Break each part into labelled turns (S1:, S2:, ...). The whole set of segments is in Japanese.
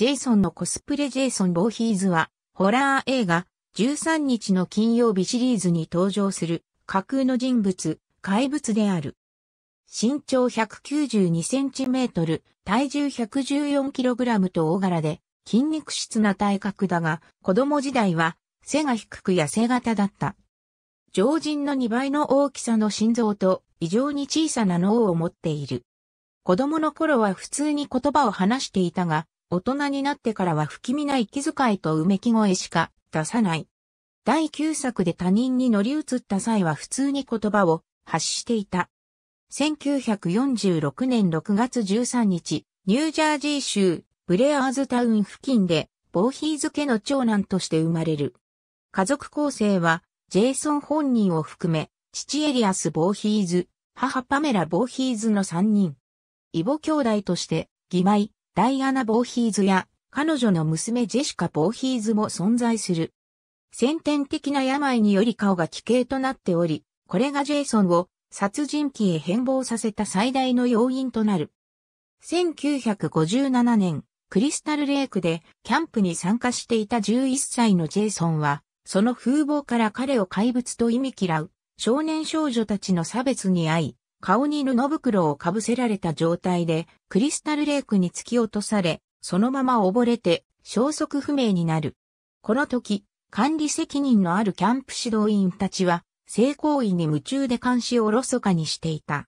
S1: ジェイソンのコスプレジェイソン・ボーヒーズは、ホラー映画、13日の金曜日シリーズに登場する架空の人物、怪物である。身長192センチメートル、体重114キログラムと大柄で、筋肉質な体格だが、子供時代は背が低く痩せ型だった。常人の2倍の大きさの心臓と異常に小さな脳を持っている。子供の頃は普通に言葉を話していたが、大人になってからは不気味な息遣いとうめき声しか出さない。第9作で他人に乗り移った際は普通に言葉を発していた。1946年6月13日、ニュージャージー州ブレアーズタウン付近でボーヒーズ家の長男として生まれる。家族構成はジェイソン本人を含め、父エリアス・ボーヒーズ、母パメラ・ボーヒーズの3人。異母兄弟として、義妹、ダイアナ・ボーヒーズや、彼女の娘ジェシカ・ボーヒーズも存在する。先天的な病により顔が奇形となっており、これがジェイソンを殺人鬼へ変貌させた最大の要因となる。1957年、クリスタルレイクでキャンプに参加していた11歳のジェイソンは、その風貌から彼を怪物と意味嫌う少年少女たちの差別に遭い、顔に布袋をかぶせられた状態で、クリスタルレイクに突き落とされ、そのまま溺れて、消息不明になる。この時、管理責任のあるキャンプ指導員たちは、性行為に夢中で監視をおろそかにしていた。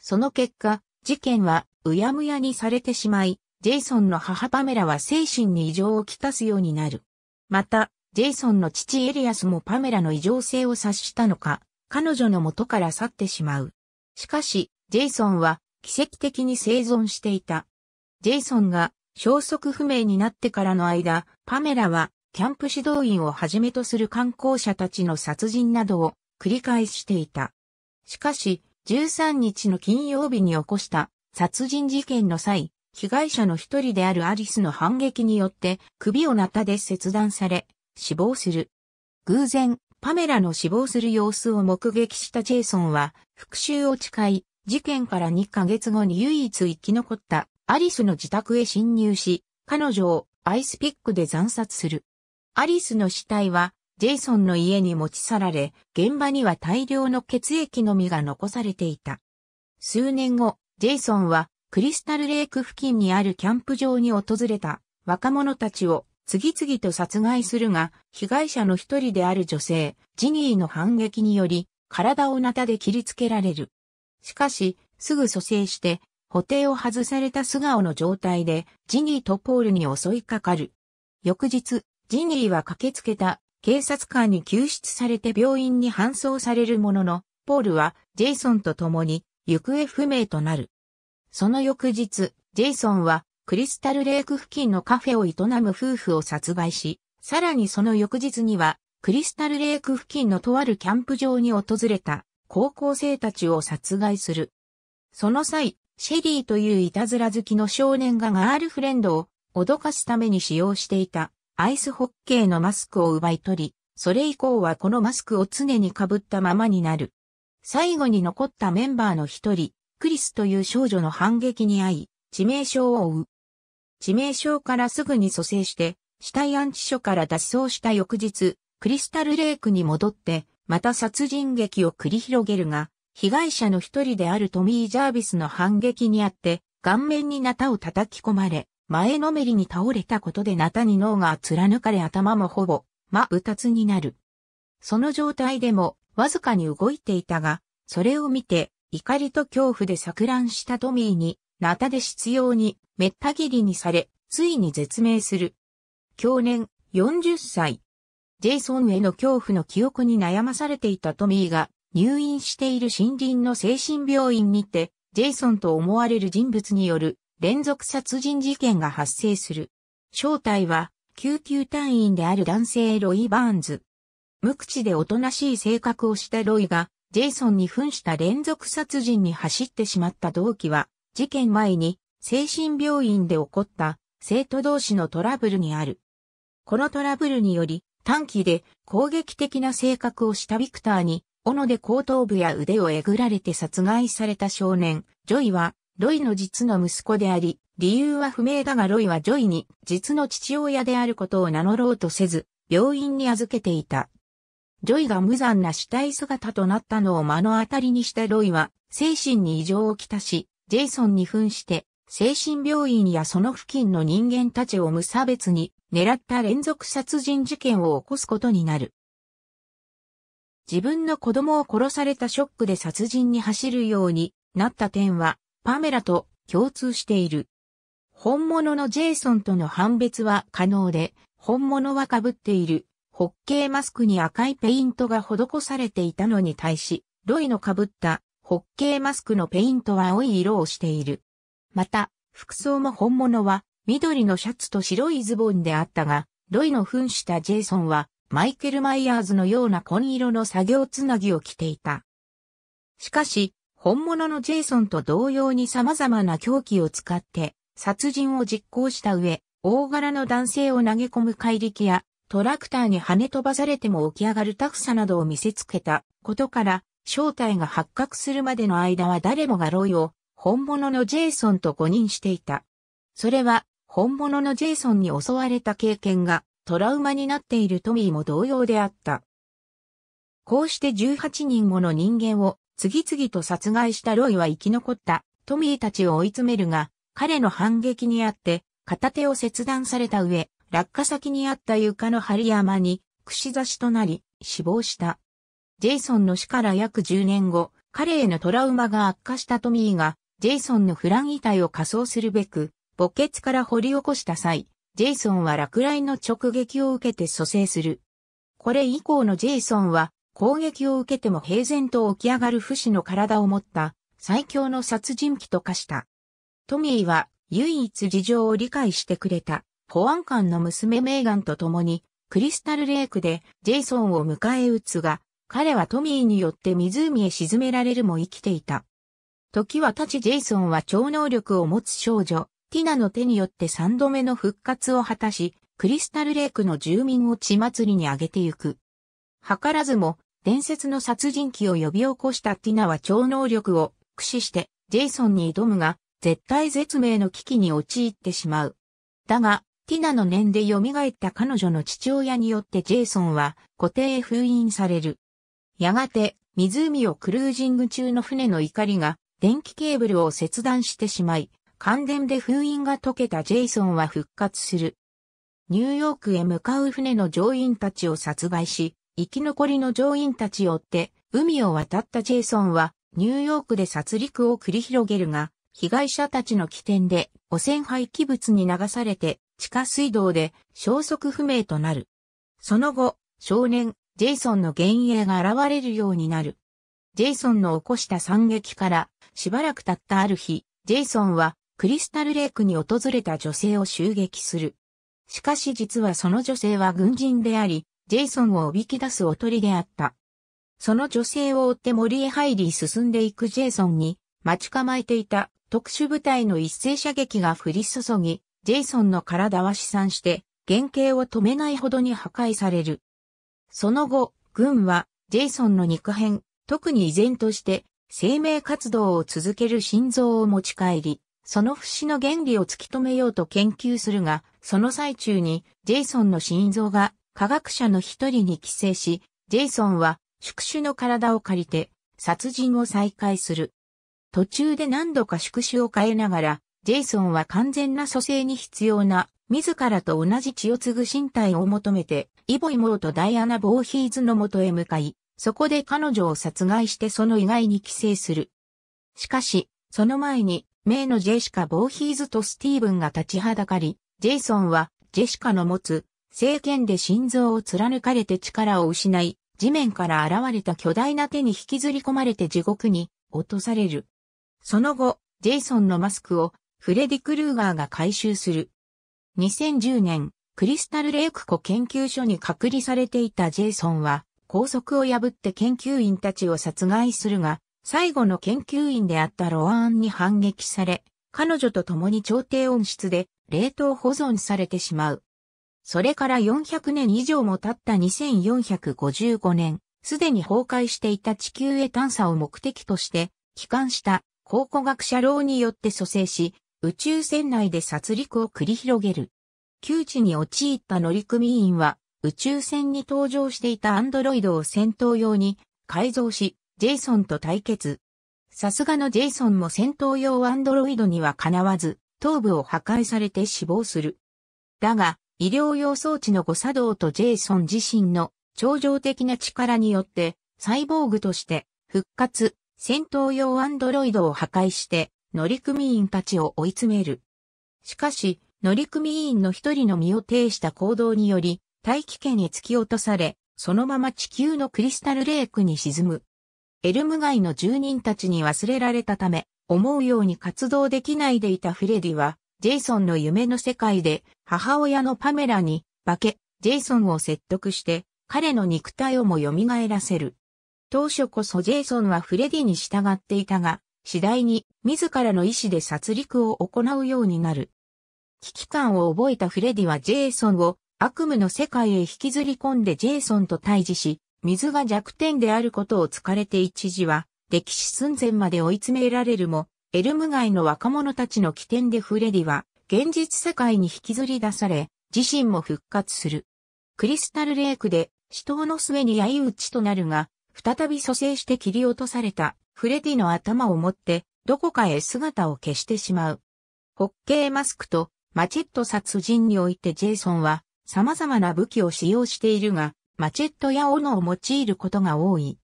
S1: その結果、事件はうやむやにされてしまい、ジェイソンの母パメラは精神に異常をきたすようになる。また、ジェイソンの父エリアスもパメラの異常性を察したのか、彼女の元から去ってしまう。しかし、ジェイソンは奇跡的に生存していた。ジェイソンが消息不明になってからの間、パメラはキャンプ指導員をはじめとする観光者たちの殺人などを繰り返していた。しかし、13日の金曜日に起こした殺人事件の際、被害者の一人であるアリスの反撃によって首をなたで切断され、死亡する。偶然、パメラの死亡する様子を目撃したジェイソンは復讐を誓い、事件から2ヶ月後に唯一生き残ったアリスの自宅へ侵入し、彼女をアイスピックで惨殺する。アリスの死体はジェイソンの家に持ち去られ、現場には大量の血液のみが残されていた。数年後、ジェイソンはクリスタルレイク付近にあるキャンプ場に訪れた若者たちを次々と殺害するが、被害者の一人である女性、ジニーの反撃により、体をなたで切りつけられる。しかし、すぐ蘇生して、補定を外された素顔の状態で、ジニーとポールに襲いかかる。翌日、ジニーは駆けつけた警察官に救出されて病院に搬送されるものの、ポールはジェイソンと共に行方不明となる。その翌日、ジェイソンはクリスタルレイク付近のカフェを営む夫婦を殺害し、さらにその翌日には、クリスタルレイク付近のとあるキャンプ場に訪れた高校生たちを殺害する。その際、シェリーといういたずら好きの少年がガールフレンドを脅かすために使用していたアイスホッケーのマスクを奪い取り、それ以降はこのマスクを常に被ったままになる。最後に残ったメンバーの一人、クリスという少女の反撃に遭い、致命傷を負う。致命傷からすぐに蘇生して、死体安置所から脱走した翌日、クリスタルレイクに戻って、また殺人劇を繰り広げるが、被害者の一人であるトミー・ジャービスの反撃にあって、顔面にナタを叩き込まれ、前のめりに倒れたことでナタに脳が貫かれ頭もほぼ、まうたつになる。その状態でも、わずかに動いていたが、それを見て、怒りと恐怖で錯乱したトミーに、ナタで執拗にめった切りにされ、ついに絶命する。享年40歳。ジェイソンへの恐怖の記憶に悩まされていたトミーが入院している森林の精神病院にて、ジェイソンと思われる人物による連続殺人事件が発生する。正体は救急隊員である男性ロイ・バーンズ。無口でおとなしい性格をしたロイが、ジェイソンに扮した連続殺人に走ってしまった動機は、事件前に精神病院で起こった生徒同士のトラブルにある。このトラブルにより短期で攻撃的な性格をしたビクターに斧で後頭部や腕をえぐられて殺害された少年、ジョイはロイの実の息子であり、理由は不明だがロイはジョイに実の父親であることを名乗ろうとせず、病院に預けていた。ジョイが無残な死体姿となったのを目の当たりにしたロイは、精神に異常をきたし、ジェイソンに扮して、精神病院やその付近の人間たちを無差別に狙った連続殺人事件を起こすことになる。自分の子供を殺されたショックで殺人に走るようになった点は、パメラと共通している。本物のジェイソンとの判別は可能で、本物は被っている、ホッケーマスクに赤いペイントが施されていたのに対し、ロイの被ったホッケーマスクのペイントは青い色をしている。また、服装も本物は緑のシャツと白いズボンであったが、ロイの扮したジェイソンはマイケル・マイヤーズのような紺色の作業つなぎを着ていた。しかし、本物のジェイソンと同様に様々な凶器を使って殺人を実行した上、大柄の男性を投げ込む怪力やトラクターに跳ね飛ばされても起き上がるタフさなどを見せつけたことから正体が発覚するまでの間は誰もがロイを本物のジェイソンと誤認していた。それは本物のジェイソンに襲われた経験がトラウマになっているトミーも同様であった。こうして18人もの人間を次々と殺害したロイは生き残ったトミーたちを追い詰めるが、彼の反撃にあって片手を切断された上、落下先にあった床の針山に串刺しとなり死亡した。ジェイソンの死から約10年後、彼へのトラウマが悪化したトミーが、ジェイソンのフラン遺体を仮装するべく、墓穴から掘り起こした際、ジェイソンは落雷の直撃を受けて蘇生する。これ以降のジェイソンは、攻撃を受けても平然と起き上がる不死の体を持った最強の殺人鬼と化した。トミーは唯一事情を理解してくれた保安官の娘メーガンと共にクリスタルレイクでジェイソンを迎え撃つが彼はトミーによって湖へ沈められるも生きていた。時は立ちジェイソンは超能力を持つ少女、ティナの手によって3度目の復活を果たし、クリスタルレイクの住民を血祭りに上げてゆく。図らずも、伝説の殺人鬼を呼び起こしたティナは超能力を駆使して、ジェイソンに挑むが、絶対絶命の危機に陥ってしまう。だが、ティナの念で蘇った彼女の父親によってジェイソンは固定封印される。やがて、湖をクルージング中の船の怒りが、電気ケーブルを切断してしまい、感電で封印が解けたジェイソンは復活する。ニューヨークへ向かう船の乗員たちを殺害し、生き残りの乗員たちを追って、海を渡ったジェイソンは、ニューヨークで殺戮を繰り広げるが、被害者たちの起点で汚染廃棄物に流されて地下水道で消息不明となる。その後、少年ジェイソンの幻影が現れるようになる。ジェイソンの起こした惨劇からしばらく経ったある日、ジェイソンはクリスタルレイクに訪れた女性を襲撃する。しかし実はその女性は軍人であり、ジェイソンをおびき出すおとりであった。その女性を追って森へ入り進んでいくジェイソンに待ち構えていた特殊部隊の一斉射撃が降り注ぎ、ジェイソンの体は試算して、原型を止めないほどに破壊される。その後、軍は、ジェイソンの肉片、特に依然として、生命活動を続ける心臓を持ち帰り、その節の原理を突き止めようと研究するが、その最中に、ジェイソンの心臓が、科学者の一人に寄生し、ジェイソンは、宿主の体を借りて、殺人を再開する。途中で何度か宿主を変えながら、ジェイソンは完全な蘇生に必要な自らと同じ血を継ぐ身体を求めて、イボイモーとダイアナ・ボーヒーズのもとへ向かい、そこで彼女を殺害してその意外に寄生する。しかし、その前に、名のジェシカ・ボーヒーズとスティーブンが立ちはだかり、ジェイソンは、ジェシカの持つ、政権で心臓を貫かれて力を失い、地面から現れた巨大な手に引きずり込まれて地獄に落とされる。その後、ジェイソンのマスクをフレディ・クルーガーが回収する。2010年、クリスタルレイク湖研究所に隔離されていたジェイソンは、拘束を破って研究員たちを殺害するが、最後の研究員であったロアーンに反撃され、彼女と共に調停温室で冷凍保存されてしまう。それから400年以上も経った2455年、すでに崩壊していた地球へ探査を目的として、帰還した考古学者ローによって蘇生し、宇宙船内で殺戮を繰り広げる。窮地に陥った乗組員は、宇宙船に搭乗していたアンドロイドを戦闘用に改造し、ジェイソンと対決。さすがのジェイソンも戦闘用アンドロイドにはかなわず、頭部を破壊されて死亡する。だが、医療用装置の誤作動とジェイソン自身の超常的な力によって、サイボーグとして復活、戦闘用アンドロイドを破壊して、乗組員たちを追い詰める。しかし、乗組員の一人の身を呈した行動により、大気圏へ突き落とされ、そのまま地球のクリスタルレイクに沈む。エルム街の住人たちに忘れられたため、思うように活動できないでいたフレディは、ジェイソンの夢の世界で、母親のパメラに、化け、ジェイソンを説得して、彼の肉体をも蘇らせる。当初こそジェイソンはフレディに従っていたが、次第に自らの意志で殺戮を行うようになる。危機感を覚えたフレディはジェイソンを悪夢の世界へ引きずり込んでジェイソンと対峙し、水が弱点であることを突かれて一時は、歴史寸前まで追い詰められるも、エルム街の若者たちの起点でフレディは、現実世界に引きずり出され、自身も復活する。クリスタルレイクで、死闘の末に相打ちとなるが、再び蘇生して切り落とされたフレディの頭を持って、どこかへ姿を消してしまう。ホッケーマスクとマチェット殺人においてジェイソンは様々な武器を使用しているが、マチェットや斧を用いることが多い。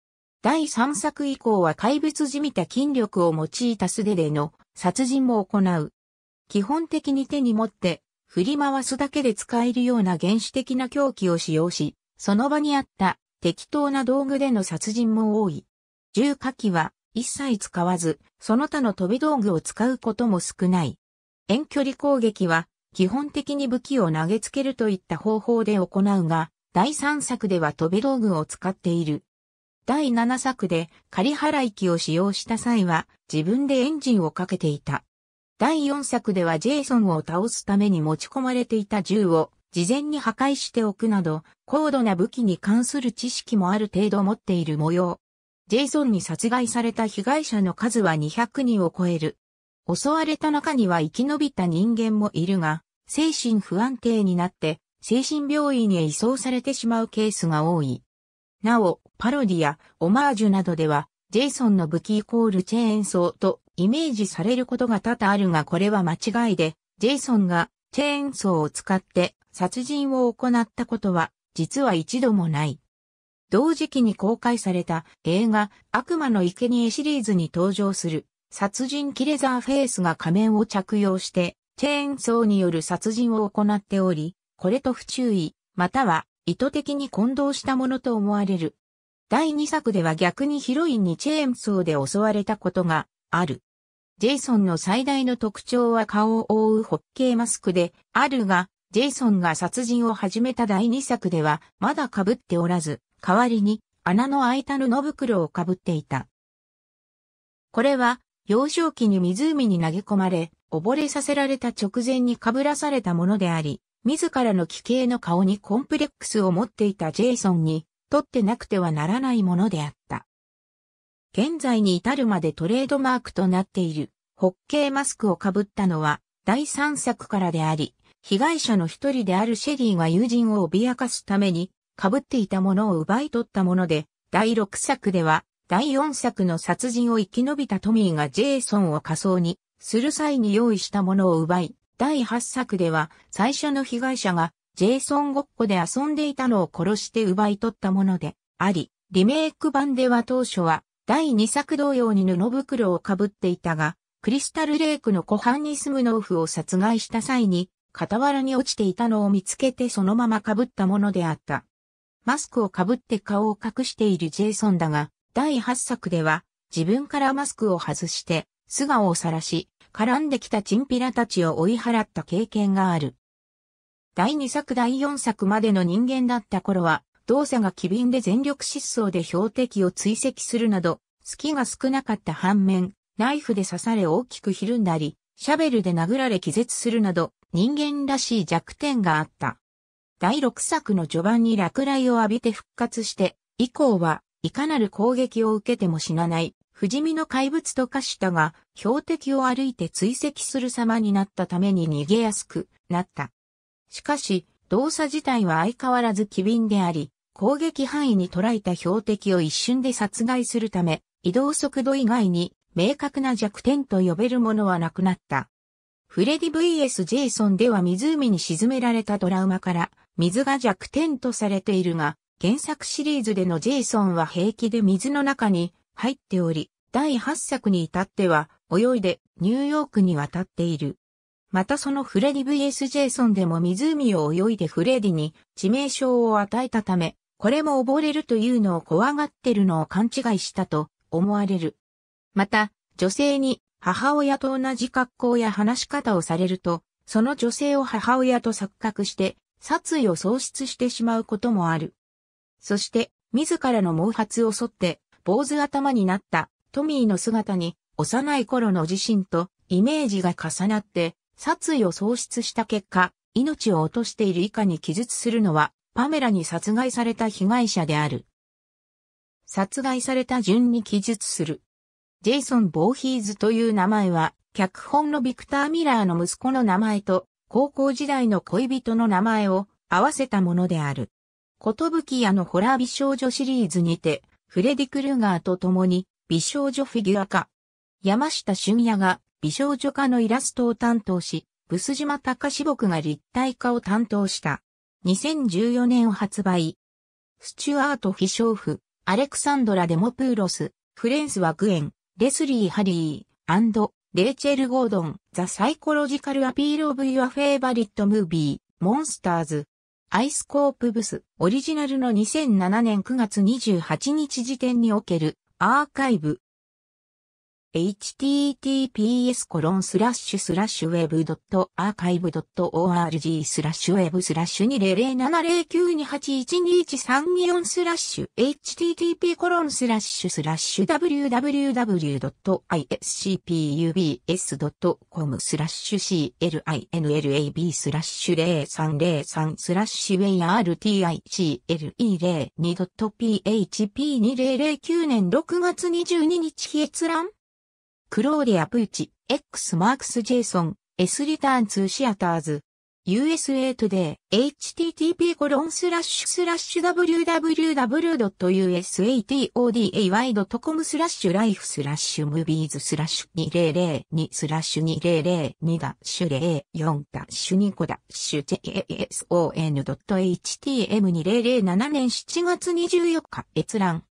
S1: 第3作以降は怪物じみた筋力を用いた素手での殺人も行う。基本的に手に持って振り回すだけで使えるような原始的な凶器を使用し、その場にあった適当な道具での殺人も多い。重火器は一切使わず、その他の飛び道具を使うことも少ない。遠距離攻撃は、基本的に武器を投げつけるといった方法で行うが、第3作では飛び道具を使っている。第7作で仮払い機を使用した際は自分でエンジンをかけていた。第4作ではジェイソンを倒すために持ち込まれていた銃を事前に破壊しておくなど、高度な武器に関する知識もある程度持っている模様。ジェイソンに殺害された被害者の数は200人を超える。襲われた中には生き延びた人間もいるが、精神不安定になって精神病院へ移送されてしまうケースが多い。なお、パロディやオマージュなどでは、ジェイソンの武器イコールチェーンソーとイメージされることが多々あるがこれは間違いで、ジェイソンがチェーンソーを使って殺人を行ったことは実は一度もない。同時期に公開された映画悪魔の生贄シリーズに登場する殺人キレザーフェイスが仮面を着用してチェーンソーによる殺人を行っており、これと不注意、または意図的に混同したものと思われる。第2作では逆にヒロインにチェーンソーで襲われたことがある。ジェイソンの最大の特徴は顔を覆うホッケーマスクであるが、ジェイソンが殺人を始めた第2作ではまだ被っておらず、代わりに穴の開いた布袋をかぶっていた。これは幼少期に湖に投げ込まれ、溺れさせられた直前にかぶらされたものであり、自らの奇形の顔にコンプレックスを持っていたジェイソンに、とってなくてはならないものであった。現在に至るまでトレードマークとなっている、ホッケーマスクをかぶったのは、第3作からであり、被害者の一人であるシェリーが友人を脅かすために、被っていたものを奪い取ったもので、第6作では、第4作の殺人を生き延びたトミーがジェイソンを仮装にする際に用意したものを奪い、第8作では最初の被害者がジェイソンごっこで遊んでいたのを殺して奪い取ったものであり、リメイク版では当初は第2作同様に布袋を被っていたが、クリスタルレイクの湖畔に住む農夫を殺害した際に、傍らに落ちていたのを見つけてそのまま被ったものであった。マスクをかぶって顔を隠しているジェイソンだが、第8作では、自分からマスクを外して、素顔を晒し、絡んできたチンピラたちを追い払った経験がある。第2作第4作までの人間だった頃は、動作が機敏で全力疾走で標的を追跡するなど、隙が少なかった反面、ナイフで刺され大きくひるんだり、シャベルで殴られ気絶するなど、人間らしい弱点があった。第6作の序盤に落雷を浴びて復活して、以降はいかなる攻撃を受けても死なない、不死身の怪物と化したが、標的を歩いて追跡する様になったために逃げやすくなった。しかし、動作自体は相変わらず機敏であり、攻撃範囲に捉えた標的を一瞬で殺害するため、移動速度以外に明確な弱点と呼べるものはなくなった。フレディ VS ジェイソンでは湖に沈められたトラウマから水が弱点とされているが、原作シリーズでのジェイソンは平気で水の中に入っており、第8作に至っては泳いでニューヨークに渡っている。またそのフレディ VS ジェイソンでも湖を泳いでフレディに致命傷を与えたため、これも溺れるというのを怖がってるのを勘違いしたと思われる。また、女性に母親と同じ格好や話し方をされると、その女性を母親と錯覚して殺意を喪失してしまうこともある。そして、自らの毛髪を剃って、坊主頭になったトミーの姿に、幼い頃の自身とイメージが重なって、殺意を喪失した結果、命を落としている以下に記述するのは、パメラに殺害された被害者である。殺害された順に記述する。ジェイソン・ボーヒーズという名前は、脚本のビクター・ミラーの息子の名前と高校時代の恋人の名前を合わせたものである。ことぶき屋のホラー美少女シリーズにて、フレディ・クルーガーと共に美少女フィギュア化。山下俊也が美少女化のイラストを担当し、ブス島隆志木が立体化を担当した。2014年発売。スチュアート・フィショーフ、アレクサンドラ・デモプーロス、フレンス・ワグエン、レスリー・ハリー、レイチェル・ゴードン、ザ・サイコロジカル・アピール・オブ・ユア・フェイバリット・ムービー、モンスターズ、アイスコープブス、オリジナルの2007年9月28日時点における、アーカイブ、https コロンスラッシュスラッシュウェブドットアーカイブドット org スラッシュウェブスラッシュ2007092812134スラッシュ http コロンスラッシュスラッシュ www.iscpubs.com スラッシュ clinlab スラッシュ0303スラッシュ article2.php2009 年6月22日閲覧クローリア・プーチ、X マークス・ジェイソン、S リターンツー・シアターズ、USA Today、http コロンスラッシュスラッシュ www.usatoday.com スラッシュライフスラッシュムービーズスラッシュ2002スラッシュ2002ダッシュ04ダッシュ2個ダッシュ json.htm2007 年7月24日閲覧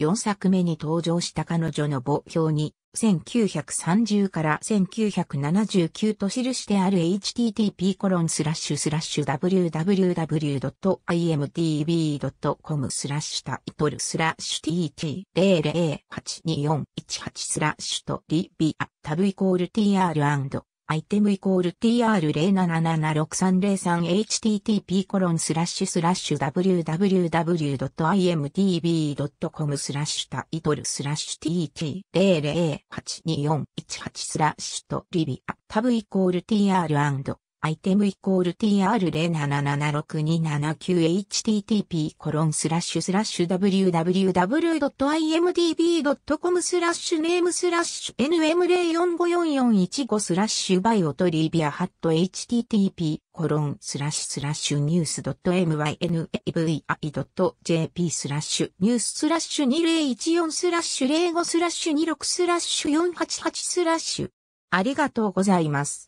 S1: 4作目に登場した彼女の墓標に、1930から1979と記してある http://www.imdb.com コロンススララッッシシュュスラッシュタイトルスラッシュ tt0082418 スラッシュとリビアタブイコール tr& アイテムイコール t r 0 7 7 6 3 0 3 h t t p コロンスラッシュスラッシュ w w w i m t b c o m スラッシュタイトルスラッシュ tt0082418 スラッシュとリビアタブイコール tr& アイテムイコール tr0776279http コロンスラッシュスラッシュ www.imdb.com スラッシュネームスラッシュ nm045441 スラッシュバイオトリビアハット http コロンスラッシュスラッシュニュース .mynavi.jp スラッシュニューススラッシュ2014スラッシュ05スラッシュ26スラッシュ488スラッシュありがとうございます。